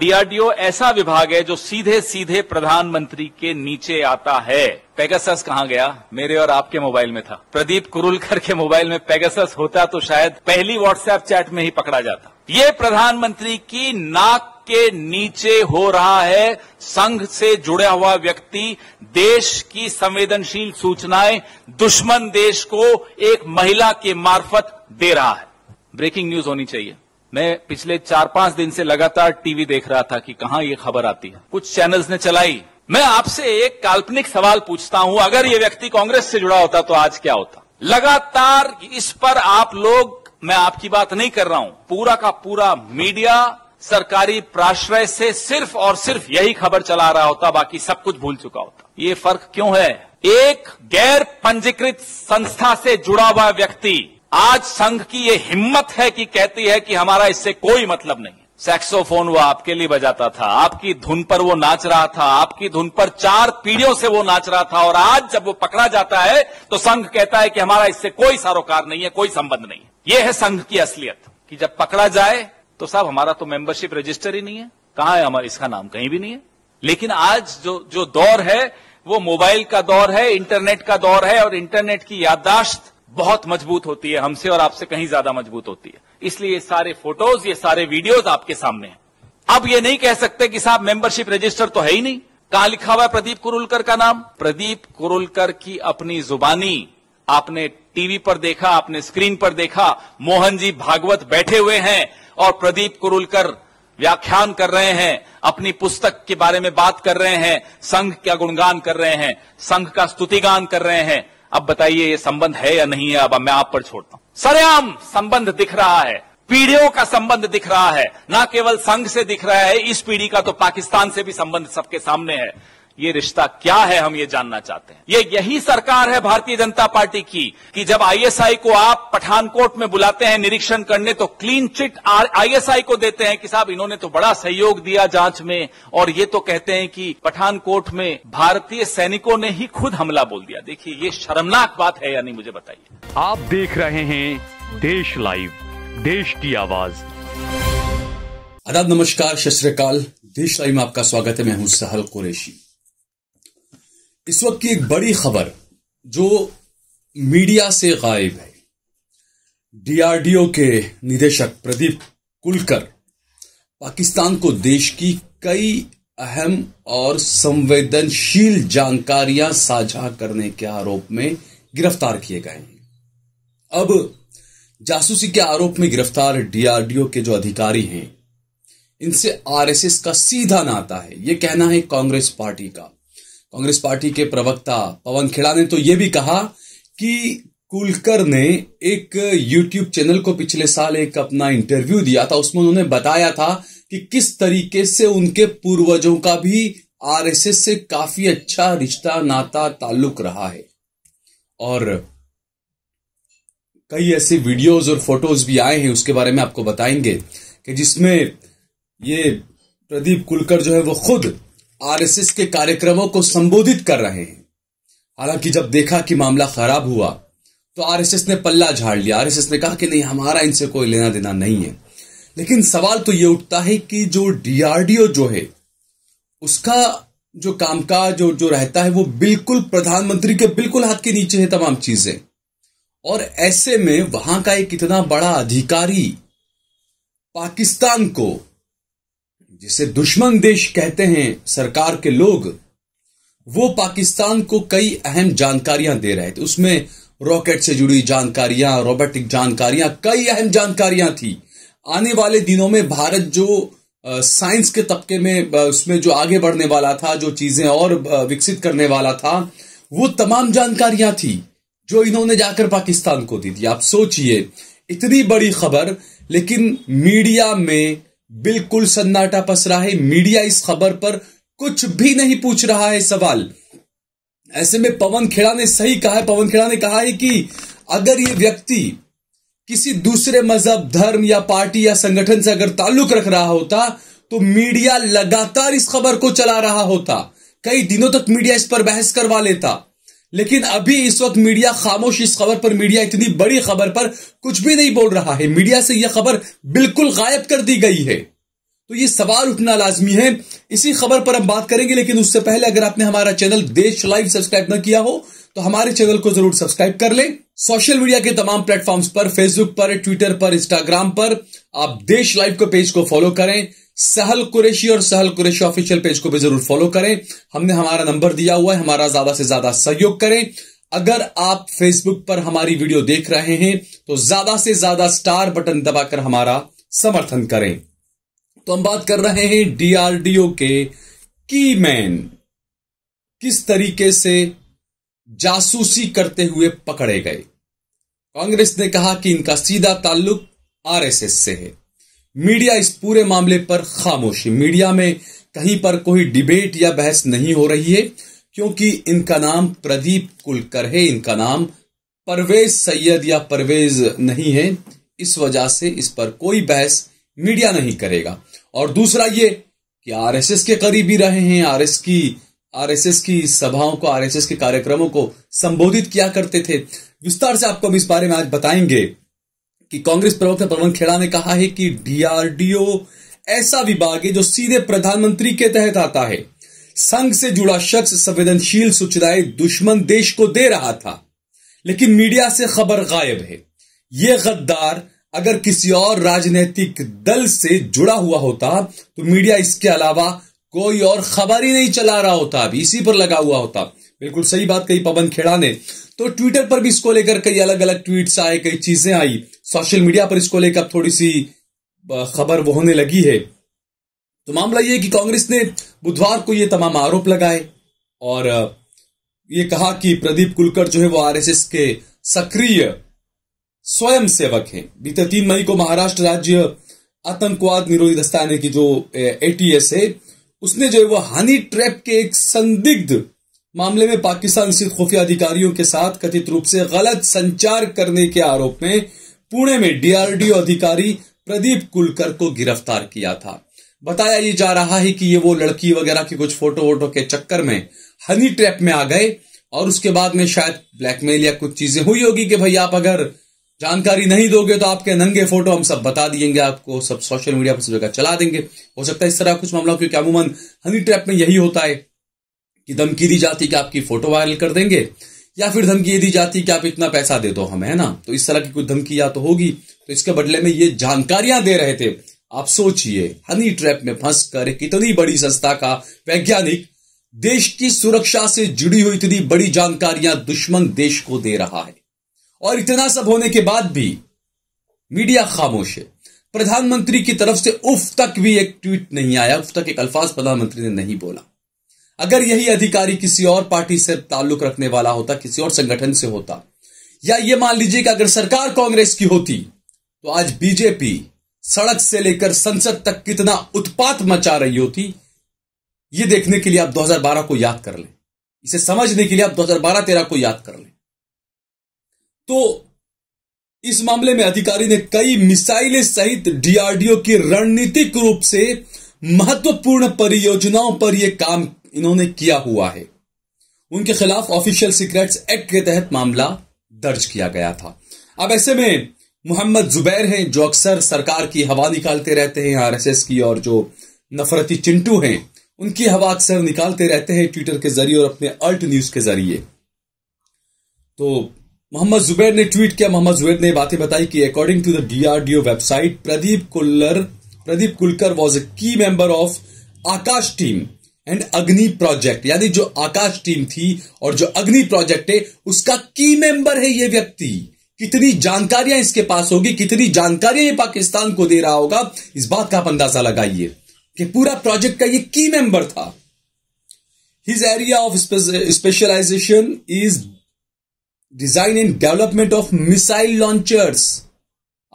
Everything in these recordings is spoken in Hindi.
डीआरडीओ ऐसा विभाग है जो सीधे सीधे प्रधानमंत्री के नीचे आता है पेगासस कहां गया मेरे और आपके मोबाइल में था प्रदीप कुरुलकर के मोबाइल में पेगासस होता तो शायद पहली व्हाट्सएप चैट में ही पकड़ा जाता ये प्रधानमंत्री की नाक के नीचे हो रहा है संघ से जुड़ा हुआ व्यक्ति देश की संवेदनशील सूचनाएं दुश्मन देश को एक महिला के मार्फत दे रहा है ब्रेकिंग न्यूज होनी चाहिए मैं पिछले चार पांच दिन से लगातार टीवी देख रहा था कि कहा ये खबर आती है कुछ चैनल्स ने चलाई मैं आपसे एक काल्पनिक सवाल पूछता हूं अगर ये व्यक्ति कांग्रेस से जुड़ा होता तो आज क्या होता लगातार इस पर आप लोग मैं आपकी बात नहीं कर रहा हूं पूरा का पूरा मीडिया सरकारी प्राश्रय से सिर्फ और सिर्फ यही खबर चला रहा होता बाकी सब कुछ भूल चुका होता ये फर्क क्यों है एक गैर पंजीकृत संस्था से जुड़ा हुआ व्यक्ति आज संघ की ये हिम्मत है कि कहती है कि हमारा इससे कोई मतलब नहीं सैक्सोफोन वो आपके लिए बजाता था आपकी धुन पर वो नाच रहा था आपकी धुन पर चार पीढ़ियों से वो नाच रहा था और आज जब वो पकड़ा जाता है तो संघ कहता है कि हमारा इससे कोई सरोकार नहीं है कोई संबंध नहीं है ये है संघ की असलियत कि जब पकड़ा जाए तो साहब हमारा तो मेंबरशिप रजिस्टर ही नहीं है कहा है हमारा इसका नाम कहीं भी नहीं है लेकिन आज जो जो दौर है वो मोबाइल का दौर है इंटरनेट का दौर है और इंटरनेट की याददाश्त बहुत मजबूत होती है हमसे और आपसे कहीं ज्यादा मजबूत होती है इसलिए ये सारे फोटोज ये सारे वीडियोज आपके सामने हैं अब ये नहीं कह सकते कि साहब मेंबरशिप रजिस्टर तो है ही नहीं कहा लिखा हुआ है प्रदीप कुरुलकर का नाम प्रदीप कुरुलकर की अपनी जुबानी आपने टीवी पर देखा आपने स्क्रीन पर देखा मोहन जी भागवत बैठे हुए हैं और प्रदीप कुरुलकर व्याख्यान कर रहे हैं अपनी पुस्तक के बारे में बात कर रहे हैं संघ का गुणगान कर रहे हैं संघ का स्तुतिगान कर रहे हैं अब बताइए ये संबंध है या नहीं है अब मैं आप पर छोड़ता हूं सरेआम संबंध दिख रहा है पीढ़ियों का संबंध दिख रहा है ना केवल संघ से दिख रहा है इस पीढ़ी का तो पाकिस्तान से भी संबंध सबके सामने है ये रिश्ता क्या है हम ये जानना चाहते हैं ये यही सरकार है भारतीय जनता पार्टी की कि जब आईएसआई को आप पठानकोट में बुलाते हैं निरीक्षण करने तो क्लीन चिट आईएसआई को देते हैं कि साहब इन्होंने तो बड़ा सहयोग दिया जांच में और ये तो कहते हैं कि पठानकोट में भारतीय सैनिकों ने ही खुद हमला बोल दिया देखिए ये शर्मनाक बात है या नहीं मुझे बताइए आप देख रहे हैं देश लाइव देश की आवाज आदाब नमस्कार शस्त्रकाल देश लाइव में आपका स्वागत है मैं हूं सहल कुरेशी इस वक्त की एक बड़ी खबर जो मीडिया से गायब है डीआरडीओ के निदेशक प्रदीप कुलकर पाकिस्तान को देश की कई अहम और संवेदनशील जानकारियां साझा करने के आरोप में गिरफ्तार किए गए हैं अब जासूसी के आरोप में गिरफ्तार डीआरडीओ के जो अधिकारी हैं इनसे आरएसएस का सीधा नाता है यह कहना है कांग्रेस पार्टी का कांग्रेस पार्टी के प्रवक्ता पवन खेड़ा ने तो यह भी कहा कि कुलकर ने एक यूट्यूब चैनल को पिछले साल एक अपना इंटरव्यू दिया था उसमें उन्होंने बताया था कि किस तरीके से उनके पूर्वजों का भी आरएसएस से काफी अच्छा रिश्ता नाता ताल्लुक रहा है और कई ऐसे वीडियोस और फोटोज भी आए हैं उसके बारे में आपको बताएंगे कि जिसमें ये प्रदीप कुलकर जो है वो खुद आरएसएस के कार्यक्रमों को संबोधित कर रहे हैं हालांकि जब देखा कि मामला खराब हुआ तो आरएसएस ने पल्ला झाड़ लिया आरएसएस ने कहा कि नहीं हमारा इनसे कोई लेना देना नहीं है लेकिन सवाल तो ये उठता है कि जो डीआरडीओ जो है उसका जो कामकाज जो जो रहता है वो बिल्कुल प्रधानमंत्री के बिल्कुल हाथ के नीचे है तमाम चीजें और ऐसे में वहां का एक इतना बड़ा अधिकारी पाकिस्तान को जिसे दुश्मन देश कहते हैं सरकार के लोग वो पाकिस्तान को कई अहम जानकारियां दे रहे थे उसमें रॉकेट से जुड़ी जानकारियां रोबोटिक जानकारियां कई अहम जानकारियां थी आने वाले दिनों में भारत जो साइंस के तबके में उसमें जो आगे बढ़ने वाला था जो चीजें और विकसित करने वाला था वो तमाम जानकारियां थी जो इन्होंने जाकर पाकिस्तान को दी थी आप सोचिए इतनी बड़ी खबर लेकिन मीडिया में बिल्कुल सन्नाटा पसरा है मीडिया इस खबर पर कुछ भी नहीं पूछ रहा है सवाल ऐसे में पवन खेड़ा ने सही कहा है पवन खेड़ा ने कहा है कि अगर ये व्यक्ति किसी दूसरे मजहब धर्म या पार्टी या संगठन से अगर ताल्लुक रख रहा होता तो मीडिया लगातार इस खबर को चला रहा होता कई दिनों तक मीडिया इस पर बहस करवा लेता लेकिन अभी इस वक्त मीडिया खामोश इस खबर पर मीडिया इतनी बड़ी खबर पर कुछ भी नहीं बोल रहा है मीडिया से यह खबर बिल्कुल गायब कर दी गई है तो ये सवाल उठना लाजमी है इसी खबर पर हम बात करेंगे लेकिन उससे पहले अगर आपने हमारा चैनल देश लाइव सब्सक्राइब न किया हो तो हमारे चैनल को जरूर सब्सक्राइब कर लें सोशल मीडिया के तमाम प्लेटफॉर्म्स पर फेसबुक पर ट्विटर पर इंस्टाग्राम पर आप देश लाइव के पेज को फॉलो करें सहल कुरेशी और सहल कुरेशी ऑफिशियल पेज को भी जरूर फॉलो करें हमने हमारा नंबर दिया हुआ है हमारा ज्यादा से ज्यादा सहयोग करें अगर आप फेसबुक पर हमारी वीडियो देख रहे हैं तो ज्यादा से ज्यादा स्टार बटन दबाकर हमारा समर्थन करें तो हम बात कर रहे हैं डीआरडीओ के की मैन किस तरीके से जासूसी करते हुए पकड़े गए कांग्रेस ने कहा कि इनका सीधा ताल्लुक आरएसएस से है मीडिया इस पूरे मामले पर खामोश है मीडिया में कहीं पर कोई डिबेट या बहस नहीं हो रही है क्योंकि इनका नाम प्रदीप कुलकर है इनका नाम परवेज सैयद या परवेज नहीं है इस वजह से इस पर कोई बहस मीडिया नहीं करेगा और दूसरा ये कि आरएसएस के करीबी रहे हैं आरएस की आरएसएस की सभाओं को आरएसएस के कार्यक्रमों को संबोधित किया करते थे विस्तार से आपको हम इस बारे में आज बताएंगे कि कांग्रेस प्रवक्ता पवन खेड़ा ने कहा है कि डीआरडीओ ऐसा विभाग है जो सीधे प्रधानमंत्री के तहत आता है संघ से जुड़ा शख्स संवेदनशील सूचनाएं दुश्मन देश को दे रहा था लेकिन मीडिया से खबर गायब है यह गद्दार अगर किसी और राजनीतिक दल से जुड़ा हुआ होता तो मीडिया इसके अलावा कोई और खबर ही नहीं चला रहा होता अभी इसी पर लगा हुआ होता बिल्कुल सही बात कही पवन खेड़ा ने तो ट्विटर पर भी इसको लेकर कई अलग अलग ट्वीट्स आए कई चीजें आई सोशल मीडिया पर इसको लेकर अब थोड़ी सी खबर वो होने लगी है तो मामला यह कि कांग्रेस ने बुधवार को ये तमाम आरोप लगाए और ये कहा कि प्रदीप कुलकर जो है वो आरएसएस के सक्रिय स्वयं सेवक हैं बीते तीन मई को महाराष्ट्र राज्य आतंकवाद निरोधी दस्ताने की जो एटीएस है उसने जो है वो हनी ट्रैप के एक संदिग्ध मामले में पाकिस्तान स्थित खुफिया अधिकारियों के साथ कथित रूप से गलत संचार करने के आरोप में पुणे में डीआरडीओ अधिकारी प्रदीप कुलकर को गिरफ्तार किया था बताया ये जा रहा है कि ये वो लड़की वगैरह की कुछ फोटो वोटो के चक्कर में हनी ट्रैप में आ गए और उसके बाद में शायद ब्लैकमेल या कुछ चीजें हुई होगी कि भाई आप अगर जानकारी नहीं दोगे तो आपके नंगे फोटो हम सब बता देंगे आपको सब सोशल मीडिया पर सब जगह चला देंगे हो सकता है इस तरह कुछ मामला क्योंकि अमूमन हनी ट्रैप में यही होता है कि धमकी दी जाती है कि आपकी फोटो वायरल कर देंगे या फिर धमकी दी जाती कि आप इतना पैसा दे दो हमें है ना तो इस तरह की कोई धमकी या तो होगी तो इसके बदले में ये जानकारियां दे रहे थे आप सोचिए हनी ट्रैप में फंस कर कितनी बड़ी संस्था का वैज्ञानिक देश की सुरक्षा से जुड़ी हुई इतनी बड़ी जानकारियां दुश्मन देश को दे रहा है और इतना सब होने के बाद भी मीडिया खामोश है प्रधानमंत्री की तरफ से उफ तक भी एक ट्वीट नहीं आया उफ तक एक अल्फाज प्रधानमंत्री ने नहीं बोला अगर यही अधिकारी किसी और पार्टी से ताल्लुक रखने वाला होता किसी और संगठन से होता या ये मान लीजिए कि अगर सरकार कांग्रेस की होती तो आज बीजेपी सड़क से लेकर संसद तक कितना उत्पात मचा रही होती ये देखने के लिए आप 2012 को याद कर लें इसे समझने के लिए आप 2012-13 को याद कर लें तो इस मामले में अधिकारी ने कई मिसाइलें सहित डीआरडीओ की रणनीतिक रूप से महत्वपूर्ण परियोजनाओं पर यह काम इन्होंने किया हुआ है उनके खिलाफ ऑफिशियल सीक्रेट्स एक्ट के तहत मामला दर्ज किया गया था अब ऐसे में मोहम्मद जुबैर हैं जो अक्सर सरकार की हवा निकालते रहते हैं आरएसएस की और जो नफरती चिंटू हैं उनकी हवा अक्सर निकालते रहते हैं ट्विटर के जरिए और अपने अल्ट न्यूज के जरिए तो मोहम्मद जुबैर ने ट्वीट किया मोहम्मद जुबैर ने बातें बताई कि according to the DRDO website Pradeep कुल्लर प्रदीप कुलकर was a key member of Akash team and Agni project यानी जो आकाश टीम थी और जो अग्नि प्रोजेक्ट है उसका की मेंबर है ये व्यक्ति कितनी जानकारियां इसके पास होगी कितनी जानकारियां ये पाकिस्तान को दे रहा होगा इस बात का आप अंदाजा लगाइए कि पूरा प्रोजेक्ट का ये की मेंबर था his area of specialisation is design and development of missile launchers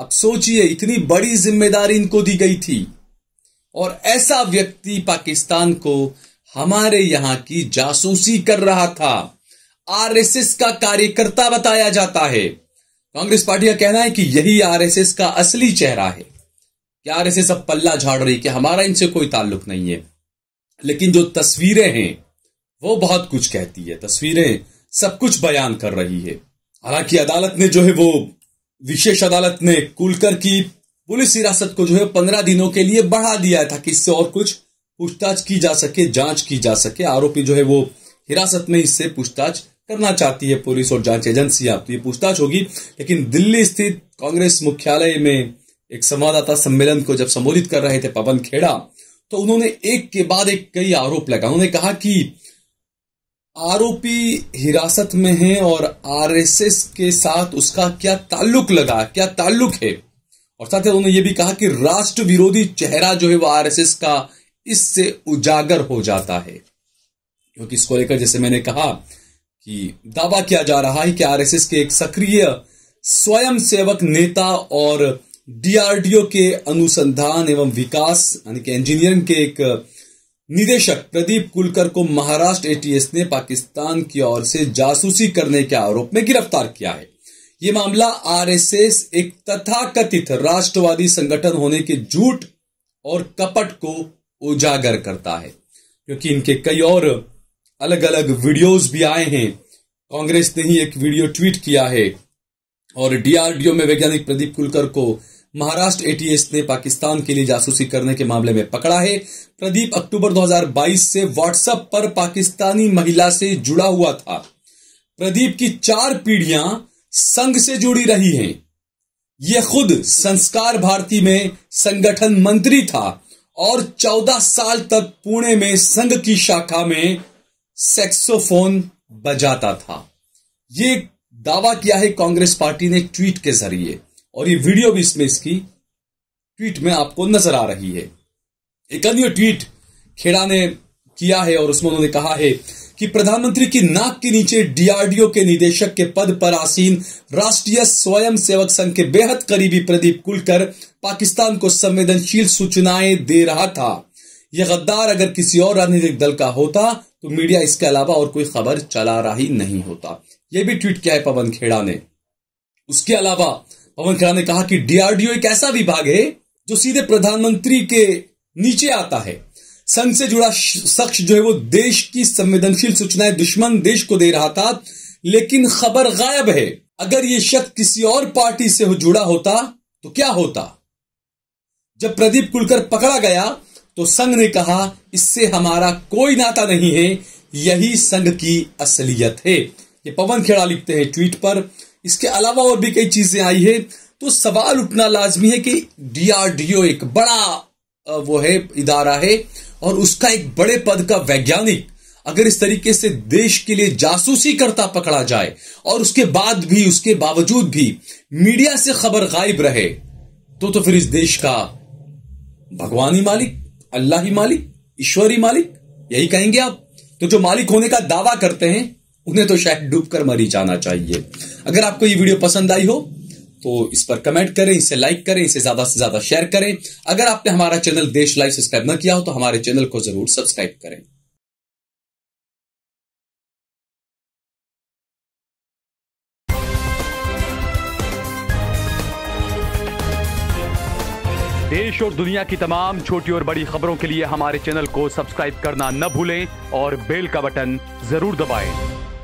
आप सोचिए इतनी बड़ी जिम्मेदारी इनको दी गई थी और ऐसा व्यक्ति पाकिस्तान को हमारे यहां की जासूसी कर रहा था आरएसएस का कार्यकर्ता बताया जाता है कांग्रेस पार्टी का कहना है कि यही आरएसएस का असली चेहरा है कि आरएसएस अब पल्ला झाड़ रही कि हमारा इनसे कोई ताल्लुक नहीं है लेकिन जो तस्वीरें हैं वो बहुत कुछ कहती है तस्वीरें सब कुछ बयान कर रही है हालांकि अदालत ने जो है वो विशेष अदालत ने कुलकर की पुलिस हिरासत को जो है पंद्रह दिनों के लिए बढ़ा दिया था कि इससे और कुछ पूछताछ की जा सके जांच की जा सके आरोपी जो है वो हिरासत में इससे पूछताछ करना चाहती है पुलिस और जांच एजेंसी आप तो ये पूछताछ होगी लेकिन दिल्ली स्थित कांग्रेस मुख्यालय में एक संवाददाता सम्मेलन को जब संबोधित कर रहे थे पवन खेड़ा तो उन्होंने एक के बाद एक कई आरोप लगाए उन्होंने कहा कि आरोपी हिरासत में है और आरएसएस के साथ उसका क्या ताल्लुक लगा क्या ताल्लुक है और साथ ही उन्होंने ये भी कहा कि राष्ट्र विरोधी चेहरा जो है वो आरएसएस का इससे उजागर हो जाता है क्योंकि इसको लेकर जैसे मैंने कहा कि दावा किया जा रहा है कि आरएसएस के एक सक्रिय स्वयं सेवक नेता और डीआरडीओ के अनुसंधान एवं विकास यानी कि इंजीनियरिंग के एक निदेशक प्रदीप कुलकर को महाराष्ट्र एटीएस ने पाकिस्तान की ओर से जासूसी करने के आरोप में गिरफ्तार किया है ये मामला आरएसएस एक तथाकथित राष्ट्रवादी संगठन होने के झूठ और कपट को उजागर करता है क्योंकि इनके कई और अलग अलग वीडियोस भी आए हैं कांग्रेस ने ही एक वीडियो ट्वीट किया है और डीआरडीओ में वैज्ञानिक प्रदीप कुलकर को महाराष्ट्र एटीएस ने पाकिस्तान के लिए जासूसी करने के मामले में पकड़ा है प्रदीप अक्टूबर 2022 से व्हाट्सएप पर पाकिस्तानी महिला से जुड़ा हुआ था प्रदीप की चार पीढ़ियां संघ से जुड़ी रही हैं ये खुद संस्कार भारती में संगठन मंत्री था और 14 साल तक पुणे में संघ की शाखा में सेक्सोफोन बजाता था ये दावा किया है कांग्रेस पार्टी ने ट्वीट के जरिए और ये वीडियो भी इसमें इसकी ट्वीट में आपको नजर आ रही है एक अन्य ट्वीट खेड़ा ने किया है और उसमें उन्होंने कहा है कि प्रधानमंत्री की नाक के नीचे डीआरडीओ के निदेशक के पद पर आसीन राष्ट्रीय स्वयं सेवक संघ के बेहद करीबी प्रदीप कुलकर पाकिस्तान को संवेदनशील सूचनाएं दे रहा था यह गद्दार अगर किसी और राजनीतिक दल का होता तो मीडिया इसके अलावा और कोई खबर चला रहा ही नहीं होता यह भी ट्वीट किया है पवन खेड़ा ने उसके अलावा पवन खेड़ा ने कहा कि डीआरडीओ एक ऐसा विभाग है जो सीधे प्रधानमंत्री के नीचे आता है संघ से जुड़ा शख्स जो है वो देश की संवेदनशील सूचनाएं दुश्मन देश को दे रहा था लेकिन खबर गायब है अगर ये शख्स किसी और पार्टी से हो जुड़ा होता तो क्या होता जब प्रदीप कुलकर पकड़ा गया तो संघ ने कहा इससे हमारा कोई नाता नहीं है यही संघ की असलियत है ये पवन खेड़ा लिखते हैं ट्वीट पर इसके अलावा और भी कई चीजें आई है तो सवाल उठना लाजमी है कि डीआरडीओ एक बड़ा वो है इदारा है और उसका एक बड़े पद का वैज्ञानिक अगर इस तरीके से देश के लिए जासूसी करता पकड़ा जाए और उसके बाद भी उसके बावजूद भी मीडिया से खबर गायब रहे तो तो फिर इस देश का भगवान ही मालिक अल्लाह ही मालिक ईश्वर ही मालिक यही कहेंगे आप तो जो मालिक होने का दावा करते हैं उन्हें तो शायद डूबकर मरी जाना चाहिए अगर आपको ये वीडियो पसंद आई हो तो इस पर कमेंट करें इसे लाइक करें इसे ज्यादा से ज्यादा शेयर करें अगर आपने हमारा चैनल देश लाइव सब्सक्राइब न किया हो तो हमारे चैनल को जरूर सब्सक्राइब करें देश और दुनिया की तमाम छोटी और बड़ी खबरों के लिए हमारे चैनल को सब्सक्राइब करना न भूलें और बेल का बटन जरूर दबाएं।